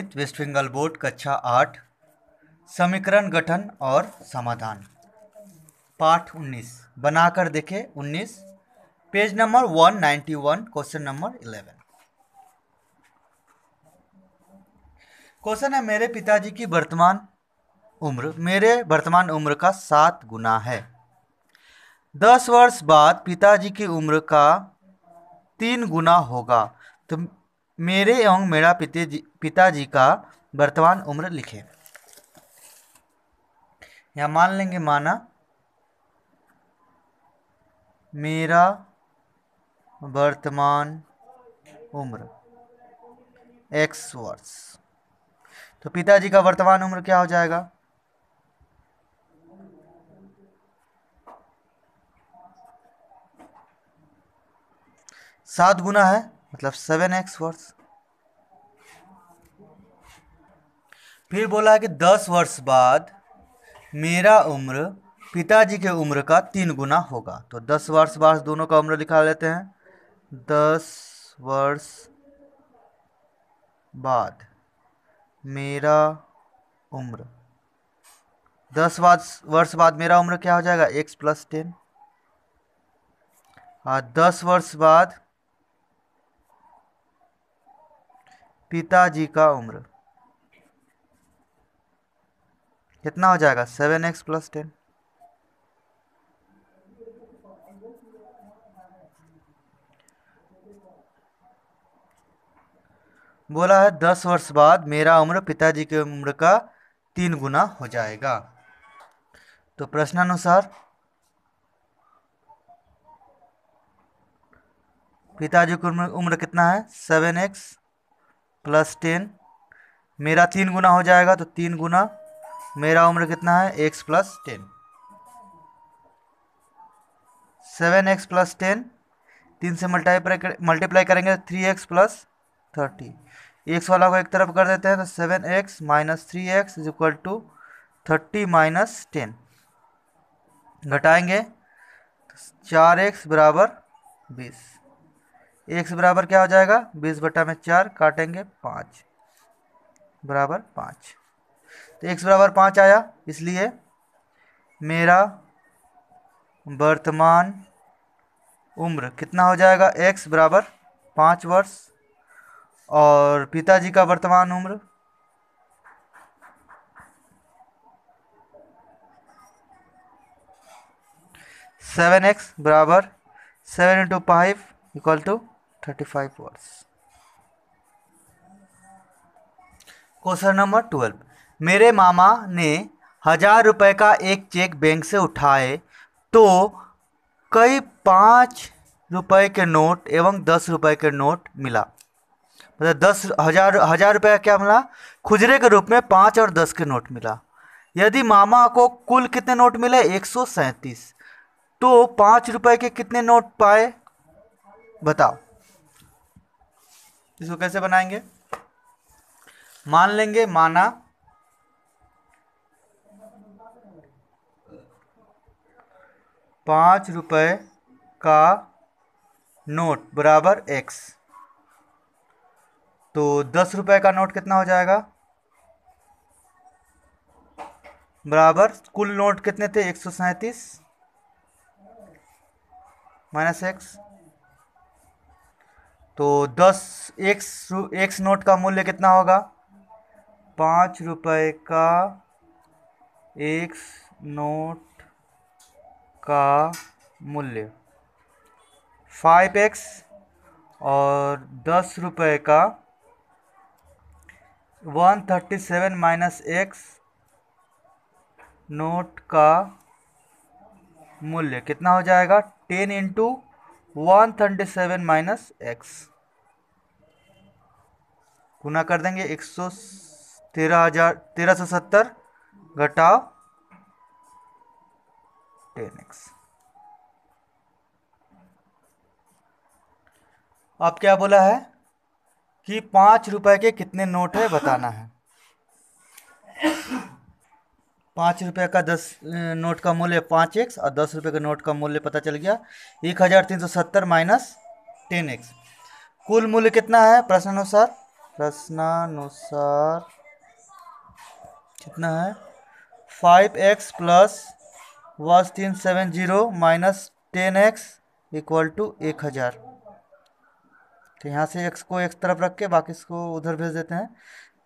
स्थित waste Bengal board कक्षा आठ समीकरण गठन और समाधान पाठ उन्नीस बनाकर देखे उन्नीस page number one ninety one question number eleven question है मेरे पिताजी की वर्तमान उम्र मेरे वर्तमान उम्र का सात गुना है दस वर्ष बाद पिताजी की उम्र का तीन गुना होगा तो मेरे एवं मेरा पिताजी का वर्तमान उम्र लिखें या मान लेंगे माना मेरा वर्तमान उम्र एक्स वर्ष तो पिताजी का वर्तमान उम्र क्या हो जाएगा सात गुना है मतलब सेवन एक्स वर्ष फिर बोला कि दस वर्ष बाद मेरा उम्र पिताजी के उम्र का तीन गुना होगा तो दस वर्ष बाद दोनों का उम्र लिखा लेते हैं दस वर्ष बाद मेरा उम्र दस वर्ष वर्ष बाद मेरा उम्र क्या हो जाएगा एक्स प्लस टेन और दस वर्ष बाद पिताजी का उम्र कितना हो जाएगा सेवन एक्स प्लस टेन बोला है दस वर्ष बाद मेरा उम्र पिताजी की उम्र का तीन गुना हो जाएगा तो प्रश्नानुसार पिताजी की उम्र, उम्र कितना है सेवन एक्स प्लस टेन मेरा तीन गुना हो जाएगा तो तीन गुना मेरा उम्र कितना है x plus ten seven x plus ten तीन से मल्टीप्लाई मल्टीप्लाई करेंगे तो three x plus thirty x वाला को एक तरफ कर देते हैं तो seven x minus three x is equal to thirty minus ten घटाएंगे तो चार एक्स बराबर बीस एक्स बराबर क्या हो जाएगा बीस बटा में चार काटेंगे पाँच बराबर पाँच तो एक्स बराबर पाँच आया इसलिए मेरा वर्तमान उम्र कितना हो जाएगा एक्स बराबर पाँच वर्ष और पिताजी का वर्तमान उम्र सेवन एक्स बराबर seven into five equal to thirty five words question number twelve मेरे मामा ने हजार रुपए का एक चेक बैंक से उठाए तो कई पाँच रुपए के नोट एवं दस रुपए के नोट मिला मतलब दस हजार हजार रुपये का क्या मिला खुजरे के रूप में पाँच और दस के नोट मिला यदि मामा को कुल कितने नोट मिले एक सौ सैंतीस तो पाँच रुपए के कितने नोट पाए बताओ इसको कैसे बनाएंगे मान लेंगे माना पांच रुपए का नोट बराबर एक्स तो दस रुपए का नोट कितना हो जाएगा बराबर कुल नोट कितने थे एक सौ सैंतीस माइनस एक्स तो दस एक्स एक्स नोट का मूल्य कितना होगा पाँच रुपये का एक्स नोट का मूल्य फाइव एक्स और दस रुपये का one thirty seven minus x note का मूल्य कितना हो जाएगा ten into one thirty seven minus x गुना कर देंगे एक सौ तेरह हजार तेरह सौ सत्तर घटाओ टेन एक्स अब क्या बोला है कि पांच रुपए के कितने नोट है बताना है पाँच रुपये का दस नोट का मूल्य पाँच एक्स और दस रुपये का नोट का मूल्य पता चल गया एक हज़ार तीन सौ सत्तर माइनस टेन एक्स कुल मूल्य कितना है प्रश्न अनुसार प्रश्नानुसार कितना है फाइव एक्स प्लस वस तीन seven zero minus ten x equal to एक हज़ार तो यहाँ से एक्स को एक तरफ रख के बाकी इसको उधर भेज देते हैं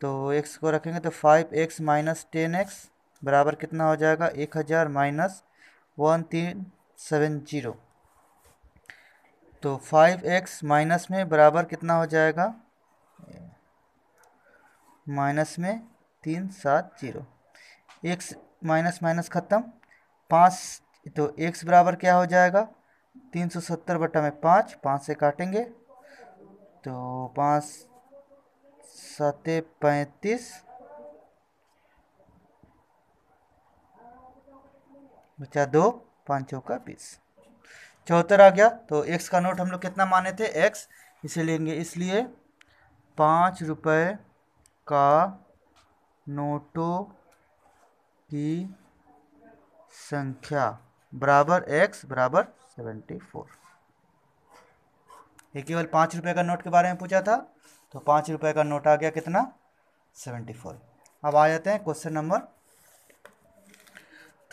तो एक्स को रखेंगे तो five x minus ten x बराबर कितना हो जाएगा एक हज़ार माइनस वन तीन सेवन जीरो तो फाइव एक्स माइनस में बराबर कितना हो जाएगा माइनस में तीन सात जीरो एक्स माइनस माइनस ख़त्म पाँच तो एक्स बराबर क्या हो जाएगा तीन सौ सत्तर बटा में पाँच पाँच से काटेंगे तो पाँच सात पैंतीस बचा दो पाँचों का बीस चौहत्तर आ गया तो एक्स का नोट हम लोग कितना माने थे एक्स इसे लेंगे इसलिए पाँच रुपये का नोटों की संख्या बराबर एक्स बराबर सेवेंटी फोर ये केवल पाँच रुपये का नोट के बारे में पूछा था तो पाँच रुपये का नोट आ गया कितना सेवेंटी फोर अब आ जाते हैं क्वेश्चन नंबर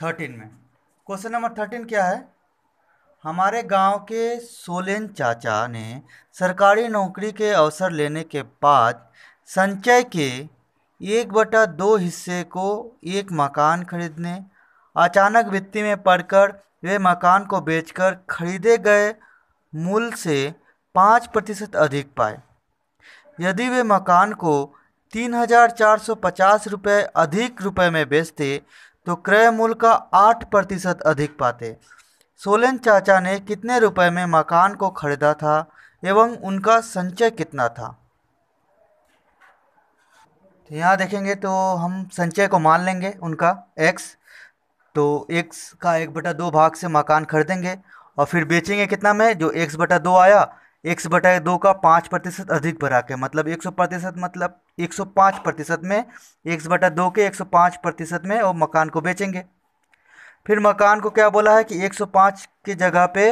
थर्टीन में क्वेश्चन नंबर थर्टीन क्या है हमारे गांव के सोलेन चाचा ने सरकारी नौकरी के अवसर लेने के बाद संचय के एक बटा दो हिस्से को एक मकान खरीदने अचानक वित्ती में पड़कर वे मकान को बेचकर खरीदे गए मूल से पाँच प्रतिशत अधिक पाए यदि वे मकान को तीन हजार चार सौ पचास रुपये अधिक रुपए में बेचते तो क्रय मूल्य का आठ प्रतिशत अधिक पाते सोलन चाचा ने कितने रुपए में मकान को खरीदा था एवं उनका संचय कितना था तो यहाँ देखेंगे तो हम संचय को मान लेंगे उनका एक्स तो एक्स का एक बटा दो भाग से मकान खरीदेंगे और फिर बेचेंगे कितना में जो एक्स बटा दो आया एक्स बटा दो का पाँच प्रतिशत अधिक बढ़ा के मतलब एक सौ प्रतिशत मतलब एक सौ पाँच प्रतिशत में एक्स बटा दो के एक सौ पाँच प्रतिशत में वो मकान को बेचेंगे फिर मकान को क्या बोला है कि एक सौ पाँच के जगह पे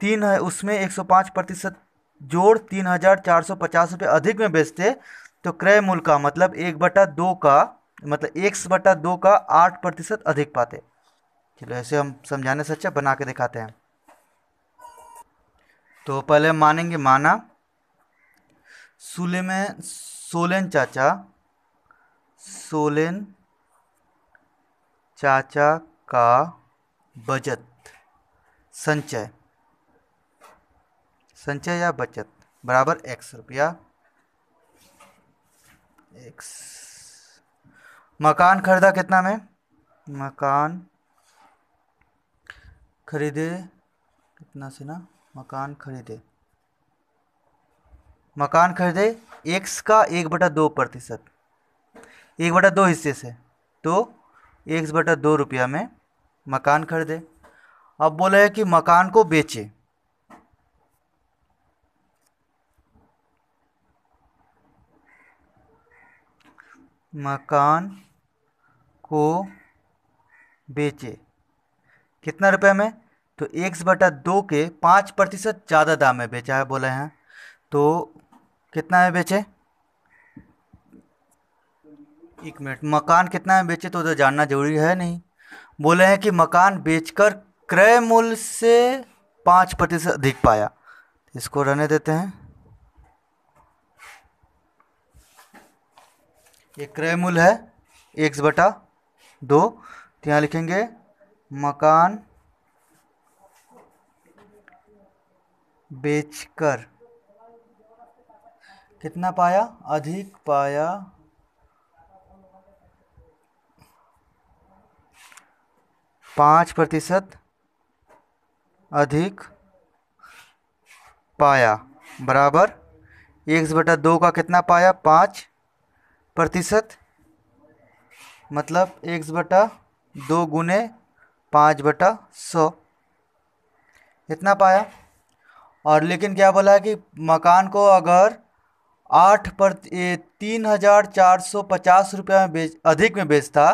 तीन है उसमें एक सौ पाँच प्रतिशत जोड़ तीन हज़ार चार सौ पचास रुपये अधिक में बेचते तो क्रय मूल्य का मतलब एक बटा दो का मतलब एक बटा दो का आठ प्रतिशत अधिक पाते चलो ऐसे हम समझाने से अच्छा बना के दिखाते हैं तो पहले हम मानेंगे माना सुलेमे सोलेन चाचा सोलेन चाचा का बचत संचय संचय या बचत बराबर एक्स रुपया एक्स मकान खरीदा कितना में मकान खरीदे कितना से ना मकान खरीदे मकान खरीदे एक्स का एक बटा दो प्रतिशत एक बटा दो हिस्से से तो एक बटा दो रुपया में मकान खरीदे अब बोला है कि मकान को बेचे मकान को बेचे कितना रुपए में तो एक बटा दो के पाँच प्रतिशत ज़्यादा दाम में बेचा है बोले हैं तो कितना में बेचे एक मिनट मकान कितना में बेचे तो उधर जानना जरूरी है नहीं बोले हैं कि मकान बेचकर क्रय मूल्य से पाँच प्रतिशत अधिक पाया इसको रहने देते हैं ये क्रय मूल्य है एक बटा दो तो यहाँ लिखेंगे मकान बेचकर कितना पाया अधिक पाया पाँच प्रतिशत अधिक पाया बराबर एक बटा दो का कितना पाया पाँच प्रतिशत मतलब एक्स बटा दो गुने पाँच बटा सौ इतना पाया और लेकिन क्या बोला है कि मकान को अगर आठ पर तीन हज़ार चार सौ पचास रुपये में बेच अधिक में बेचता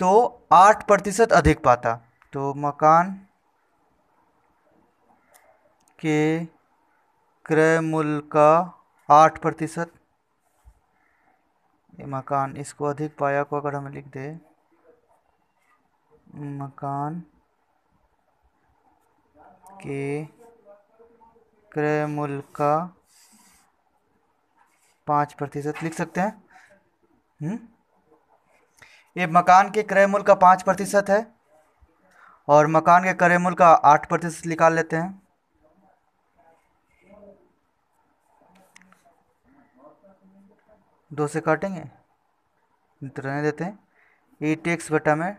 तो आठ प्रतिशत अधिक पाता तो मकान के क्रय मूल्य का आठ प्रतिशत ये मकान इसको अधिक पाया को अगर हम लिख दें मकान के क्रय मूल्य का पाँच प्रतिशत लिख सकते हैं हुँ? हम्म। ये मकान के क्रय मूल्य का पाँच प्रतिशत है और मकान के क्रय मूल्य का आठ प्रतिशत निकाल लेते हैं दो से काटेंगे तो रहने देते हैं एट एक्स बटा में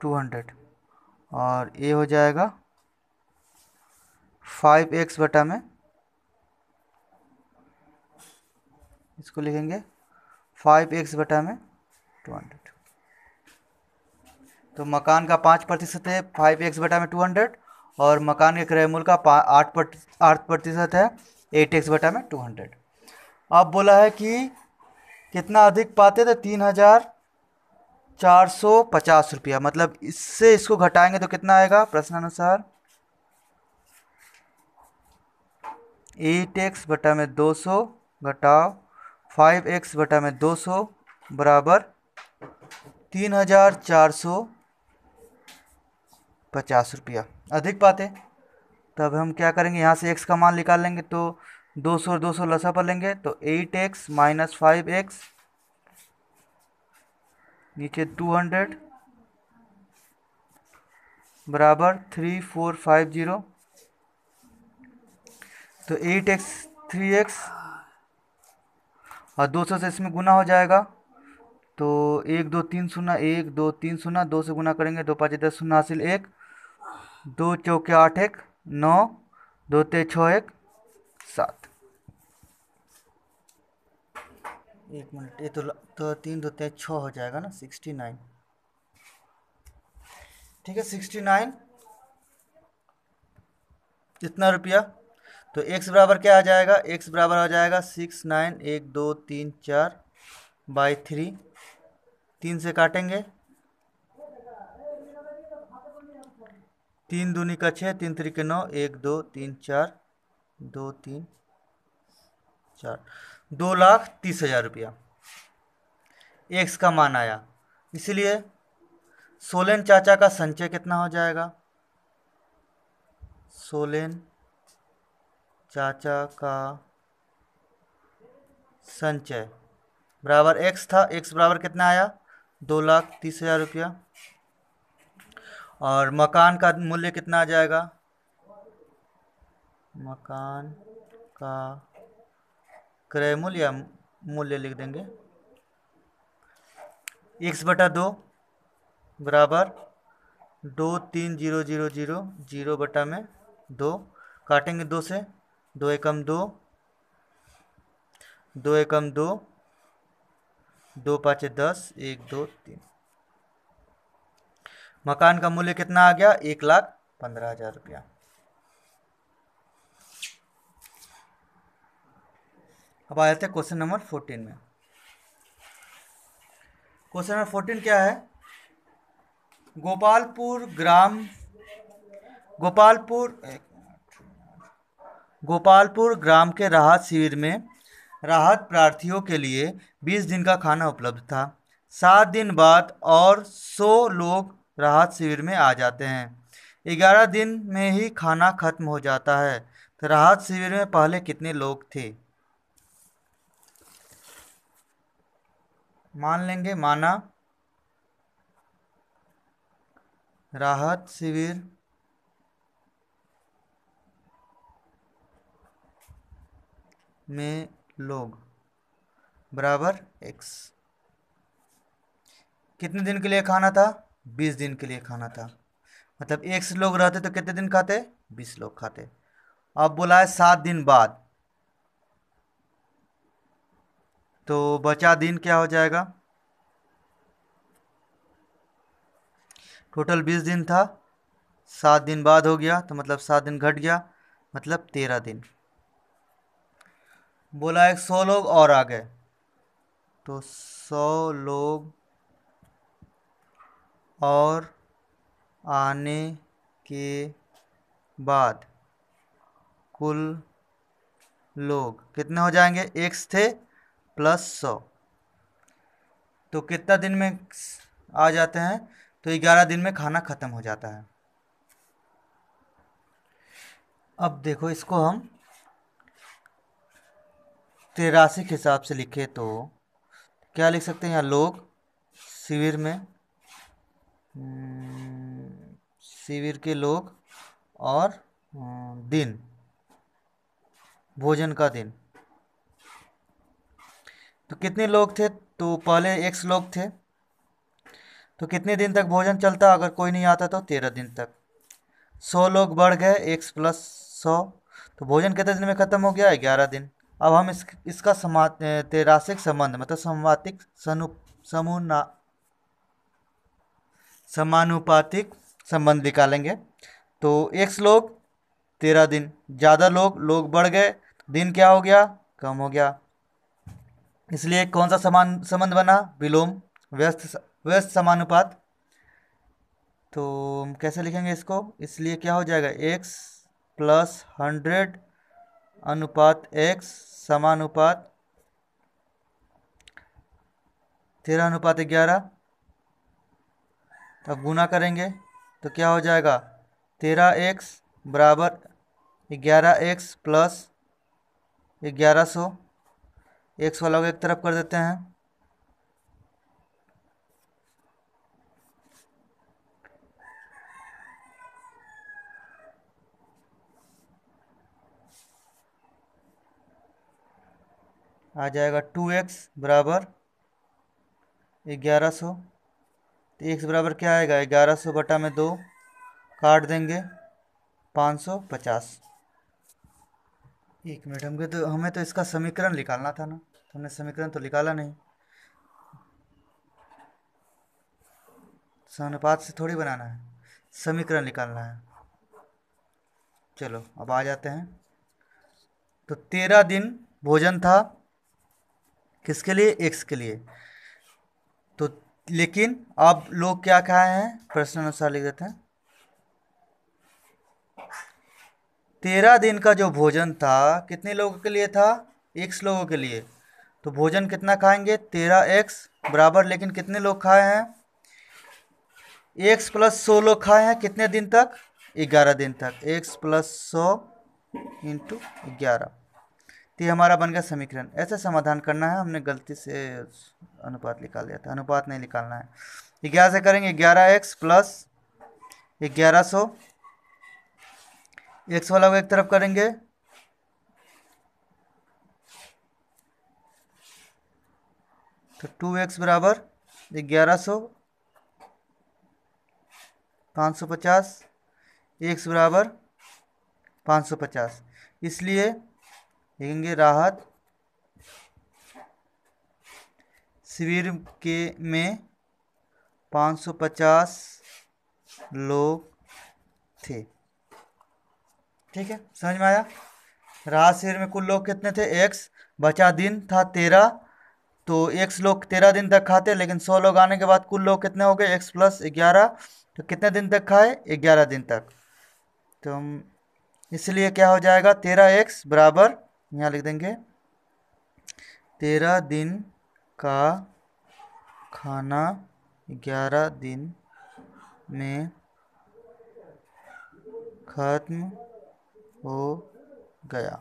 टू हंड्रेड और ए हो जाएगा फाइव एक्स बटा में इसको लिखेंगे फाइव एक्स बटा में टू हंड्रेड तो मकान का पाँच प्रतिशत है फाइव एक्स बटा में टू हंड्रेड और मकान के क्रयमूल का आठ आठ प्रतिशत है एट एक्स बटा में टू हंड्रेड आप बोला है कि कितना अधिक पाते थे तीन हज़ार चार सौ पचास रुपया मतलब इससे इसको घटाएंगे तो कितना आएगा प्रश्नानुसार एट एक्स बटा में दो सौ घटाओ फाइव एक्स बटा में दो सौ बराबर तीन हजार चार सौ पचास रुपया अधिक पाते तब हम क्या करेंगे यहाँ से एक्स का मान निकाल लेंगे तो दो सौ और दो सौ लसा पर लेंगे तो eight x minus five x नीचे टू हंड्रेड बराबर थ्री फोर फाइव जीरो तो एट एक्स थ्री एक्स और दो सौ से इसमें गुना हो जाएगा तो एक दो तीन सुना एक दो तीन सुना दो से गुना करेंगे दो तो पाँच दस सुना हासिल एक दो चौके आठ एक नौ दो ते छः एक सात एक मिनट ये तो, तो तीन दो तेज छः हो जाएगा ना सिक्सटी नाइन ठीक है सिक्सटी नाइन कितना रुपया तो एक्स बराबर क्या आ जाएगा एक्स बराबर आ जाएगा सिक्स नाइन एक दो तीन चार बाई थ्री तीन से काटेंगे तीन दूनी का छः तीन तरीके नौ एक दो तीन चार दो तीन चार दो लाख तीस हजार रुपया एक्स का मान आया इसलिए सोलेन चाचा का संचय कितना हो जाएगा सोलेन चाचा का संचय बराबर एक्स था एक्स बराबर कितना आया दो लाख तीस हजार रुपया और मकान का मूल्य कितना आ जाएगा मकान का क्रय मूल्य या मूल्य लिख देंगे एक्स बटा दो बराबर दो तीन जीरो जीरो जीरो जीरो बटा में दो काटेंगे दो से दो एकम दो दो एकम दो दो पाँचे दस एक दो तीन मकान का मूल्य कितना आ गया एक लाख पंद्रह हज़ार रुपया अब आ जाते हैं क्वेश्चन नंबर फोर्टीन में क्वेश्चन नंबर फोर्टीन क्या है गोपालपुर ग्राम गोपालपुर गोपालपुर ग्राम के राहत शिविर में राहत प्रार्थियों के लिए 20 दिन का खाना उपलब्ध था सात दिन बाद और 100 लोग राहत शिविर में आ जाते हैं ग्यारह दिन में ही खाना खत्म हो जाता है तो राहत शिविर में पहले कितने लोग थे मान लेंगे माना राहत शिविर में लोग बराबर एक्स कितने दिन के लिए खाना था बीस दिन के लिए खाना था मतलब एक्स लोग रहते तो कितने दिन खाते बीस लोग खाते अब बोला है सात दिन बाद तो बचा दिन क्या हो जाएगा टोटल बीस दिन था सात दिन बाद हो गया तो मतलब सात दिन घट गया मतलब तेरह दिन बोला एक सौ लोग और आ गए तो सौ लोग और आने के बाद कुल लोग कितने हो जाएंगे एक्स थे प्लस सौ तो कितना दिन में आ जाते हैं तो ग्यारह दिन में खाना ख़त्म हो जाता है अब देखो इसको हम तिरासी के हिसाब से लिखे तो क्या लिख सकते हैं यहाँ लोग शिविर में हम्म, शिविर के लोग और हम्म, दिन भोजन का दिन तो कितने लोग थे तो पहले एक्स लोग थे तो कितने दिन तक भोजन चलता अगर कोई नहीं आता तो तेरह दिन तक सौ लोग बढ़ गए एक्स प्लस सौ तो भोजन कितने दिन में ख़त्म हो गया ग्यारह दिन अब हम इस इसका समा तेरासिक संबंध मतलब समातिक सनु समूना समानुपातिक संबंध निकालेंगे तो एक्स लोग तेरह दिन ज़्यादा लोग लोग बढ़ गए दिन क्या हो गया कम हो गया इसलिए कौन सा समान संबंध बना विलोम व्यस्त व्यस्त समानुपात तो हम कैसे लिखेंगे इसको इसलिए क्या हो जाएगा एक्स प्लस हंड्रेड अनुपात एक्स समानुपात तेरह अनुपात ग्यारह अब गुना करेंगे तो क्या हो जाएगा तेरह एक्स बराबर ग्यारह एक्स प्लस ग्यारह सौ एक सोलह को एक तरफ कर देते हैं आ जाएगा टू एक्स बराबर ग्यारह सौ तो एक्स बराबर क्या आएगा ग्यारह सौ बटा में दो काट देंगे पाँच सौ पचास एक मिनट हमको तो हमें तो इसका समीकरण निकालना था ना हमने समीकरण तो निकाला नहीं सहनुपात से थोड़ी बनाना है समीकरण निकालना है चलो अब आ जाते हैं तो तेरह दिन भोजन था किसके लिए एक्स के लिए तो लेकिन अब लोग क्या खाए हैं प्रश्न अनुसार लिख देते हैं तेरह दिन का जो भोजन था कितने लोगों के लिए था एक्स लोगों के लिए तो भोजन कितना खाएंगे तेरह एक्स बराबर लेकिन कितने लोग खाए हैं एक्स प्लस सौ लोग खाए हैं कितने दिन तक ग्यारह दिन तक एक्स प्लस सौ इंटू ग्यारह तो ये हमारा बन गया समीकरण ऐसे समाधान करना है हमने गलती से अनुपात निकाल दिया था अनुपात नहीं निकालना है ग्यारह से करेंगे ग्यारह एक्स प्लस ग्यारह सौ एक्स वाला को एक तरफ करेंगे तो टू एक्स बराबर ग्यारह सौ पाँच सौ पचास एक्स बराबर पाँच सौ पचास इसलिए लिखेंगे राहत शिविर के में पाँच सौ पचास लोग थे ठीक है समझ में आया रात शहर में कुल लोग कितने थे एक्स बचा दिन था तेरह तो एक्स लोग तेरह दिन तक खाते लेकिन सौ लोग आने के बाद कुल लोग कितने हो गए एक्स प्लस ग्यारह तो कितने दिन तक खाए ग्यारह दिन तक तो इसलिए क्या हो जाएगा तेरह एक्स बराबर यहाँ लिख देंगे तेरह दिन का खाना ग्यारह दिन में ख़त्म हो गया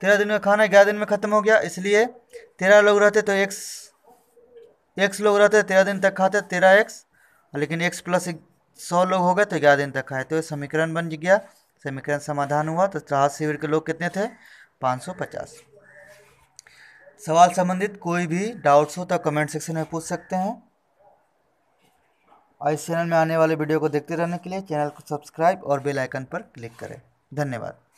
तेरह दिन का खाना ग्यारह दिन में ख़त्म हो गया इसलिए तेरह लोग रहते तो एक्स एक्स लोग रहते तेरह दिन तक खाते तेरह एक्स लेकिन एक्स प्लस सौ लोग हो गए तो ग्यारह दिन तक खाए तो समीकरण बन गया समीकरण समाधान हुआ तो राहत शिविर के लोग कितने थे पाँच सौ पचास सवाल संबंधित कोई भी डाउट्स हो तो कमेंट सेक्शन में पूछ सकते हैं और इस चैनल में आने वाले वीडियो को देखते रहने के लिए चैनल को सब्सक्राइब और बेल आइकन पर क्लिक करें धन्यवाद